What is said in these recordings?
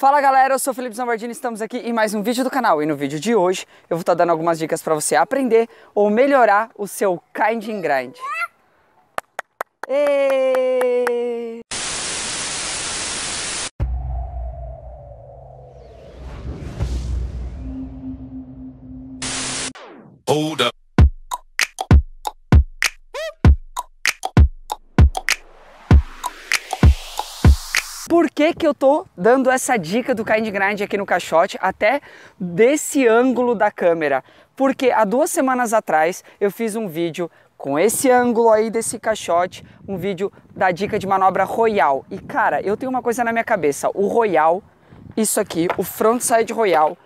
Fala galera, eu sou Felipe Zambardini, estamos aqui em mais um vídeo do canal e no vídeo de hoje eu vou estar dando algumas dicas para você aprender ou melhorar o seu kind and grind. E... Hold up. Por que, que eu tô dando essa dica do Kind Grind aqui no caixote, até desse ângulo da câmera? Porque há duas semanas atrás eu fiz um vídeo com esse ângulo aí desse caixote, um vídeo da dica de manobra Royal. E cara, eu tenho uma coisa na minha cabeça, o Royal, isso aqui, o frontside Royal,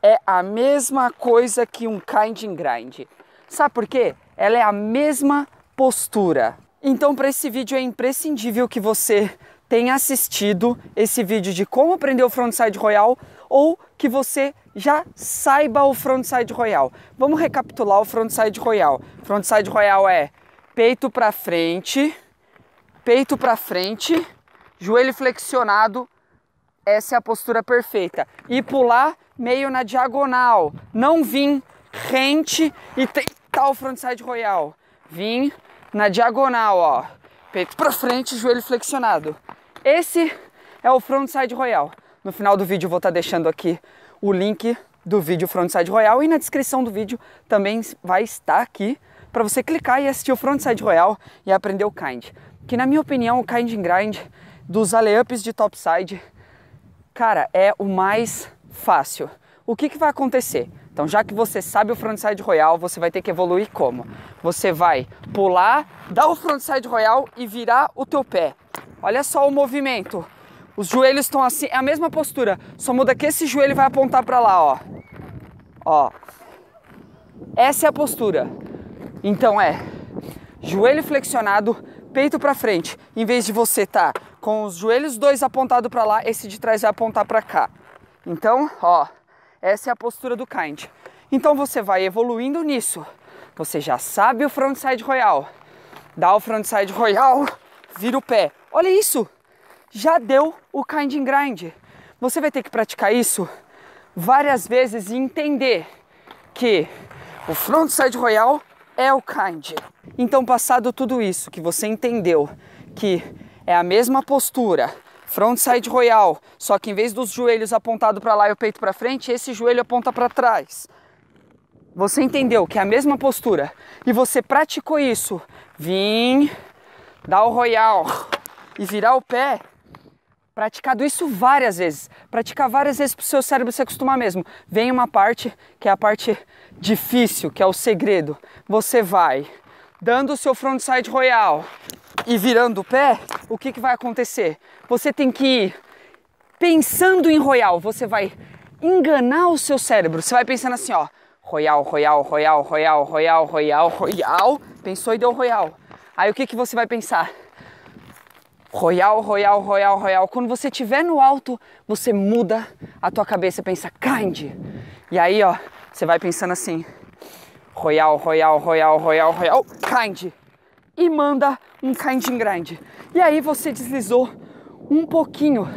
é a mesma coisa que um kind grind. Sabe por quê? Ela é a mesma postura. Então para esse vídeo é imprescindível que você tenha assistido esse vídeo de como aprender o Frontside Royal ou que você já saiba o Frontside Royal. Vamos recapitular o Frontside Royal. Frontside Royal é peito para frente, peito para frente, joelho flexionado. Essa é a postura perfeita. E pular meio na diagonal. Não vim rente e tentar o Frontside Royal. Vim na diagonal, ó. Peito para frente, joelho flexionado. Esse é o Frontside Royal. No final do vídeo eu vou estar tá deixando aqui o link do vídeo Frontside Royal e na descrição do vídeo também vai estar aqui para você clicar e assistir o Frontside Royal e aprender o Kind. Que na minha opinião o Kind Grind dos alley-ups de topside, cara, é o mais fácil. O que, que vai acontecer? Então, já que você sabe o frontside royal, você vai ter que evoluir como? Você vai pular, dar o frontside royal e virar o teu pé. Olha só o movimento. Os joelhos estão assim, é a mesma postura, só muda que esse joelho vai apontar para lá, ó. Ó. Essa é a postura. Então é joelho flexionado, peito para frente. Em vez de você estar tá com os joelhos dois apontados para lá, esse de trás vai apontar para cá. Então, ó, essa é a postura do kind. Então você vai evoluindo nisso. Você já sabe o frontside royal. Dá o frontside royal, vira o pé Olha isso! Já deu o kind and grind. Você vai ter que praticar isso várias vezes e entender que o frontside royal é o kind. Então, passado tudo isso que você entendeu que é a mesma postura, frontside royal, só que em vez dos joelhos apontado para lá e o peito para frente, esse joelho aponta para trás. Você entendeu que é a mesma postura e você praticou isso. Vim, dá o royal e virar o pé, praticado isso várias vezes. Praticar várias vezes para o seu cérebro se acostumar mesmo. Vem uma parte que é a parte difícil, que é o segredo. Você vai dando o seu frontside royal e virando o pé, o que, que vai acontecer? Você tem que ir pensando em royal, você vai enganar o seu cérebro. Você vai pensando assim, ó, royal, royal, royal, royal, royal, royal, royal, pensou e deu royal. Aí o que, que você vai pensar? Royal, Royal, Royal, Royal. Quando você estiver no alto, você muda a tua cabeça, pensa kind. E aí, ó, você vai pensando assim: Royal, Royal, Royal, Royal, Royal, kind. E manda um kind grande. E aí você deslizou um pouquinho,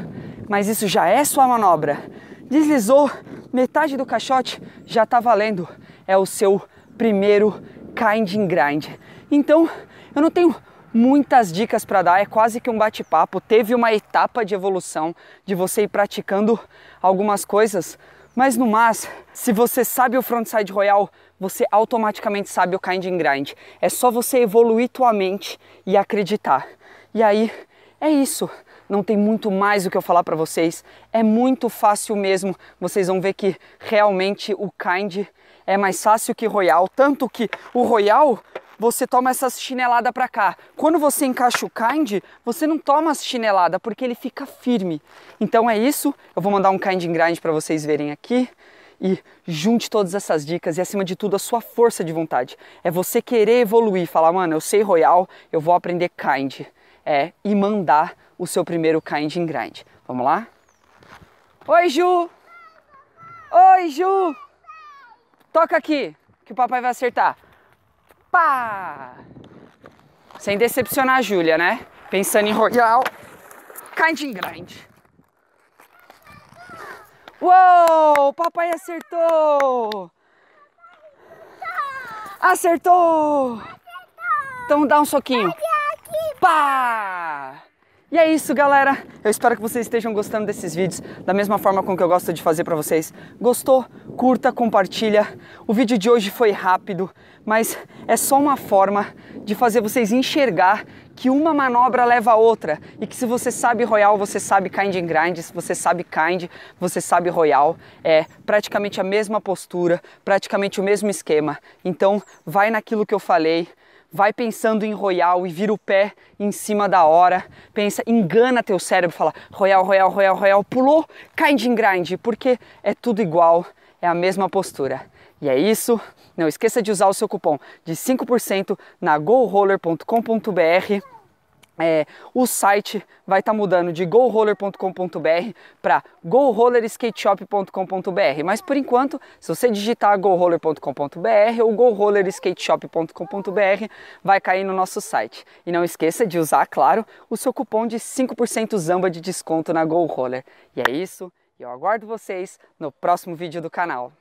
mas isso já é sua manobra. Deslizou metade do caixote, já tá valendo. É o seu primeiro kind grind. Então, eu não tenho muitas dicas para dar, é quase que um bate-papo. Teve uma etapa de evolução de você ir praticando algumas coisas, mas no mais, se você sabe o frontside royal, você automaticamente sabe o kind and grind. É só você evoluir tua mente e acreditar. E aí é isso. Não tem muito mais o que eu falar para vocês. É muito fácil mesmo. Vocês vão ver que realmente o kind é mais fácil que Royal. Tanto que o Royal você toma essas chineladas para cá. Quando você encaixa o kind, você não toma as chinelada porque ele fica firme. Então é isso. Eu vou mandar um kind grind para vocês verem aqui e junte todas essas dicas e acima de tudo a sua força de vontade. É você querer evoluir, falar, mano, eu sei Royal, eu vou aprender kind. É, e mandar o seu primeiro kind grind. Vamos lá? Oi, Ju. Oi, Ju. Toca aqui, que o papai vai acertar. Pá! Sem decepcionar a Júlia, né? Pensando em Royal. Kind and grind. Uou! Papai acertou! Acertou! Acertou! Então dá um soquinho. Pá! E é isso, galera. Eu espero que vocês estejam gostando desses vídeos, da mesma forma com que eu gosto de fazer para vocês. Gostou? Curta, compartilha. O vídeo de hoje foi rápido, mas é só uma forma de fazer vocês enxergar que uma manobra leva a outra e que se você sabe Royal, você sabe Kind and Grind, se você sabe Kind, você sabe Royal, é praticamente a mesma postura, praticamente o mesmo esquema. Então, vai naquilo que eu falei, vai pensando em Royal e vira o pé em cima da hora. Pensa, engana teu cérebro, fala Royal, Royal, Royal, Royal, pulou, cai de grind, porque é tudo igual, é a mesma postura. E é isso. Não esqueça de usar o seu cupom de 5% na goroller.com.br é, o site vai estar tá mudando de goroller.com.br para golrollerskateshop.com.br, mas por enquanto, se você digitar golroller.com.br ou golrollerskateshop.com.br, vai cair no nosso site. E não esqueça de usar, claro, o seu cupom de 5% Zamba de desconto na Go Roller. E é isso, eu aguardo vocês no próximo vídeo do canal.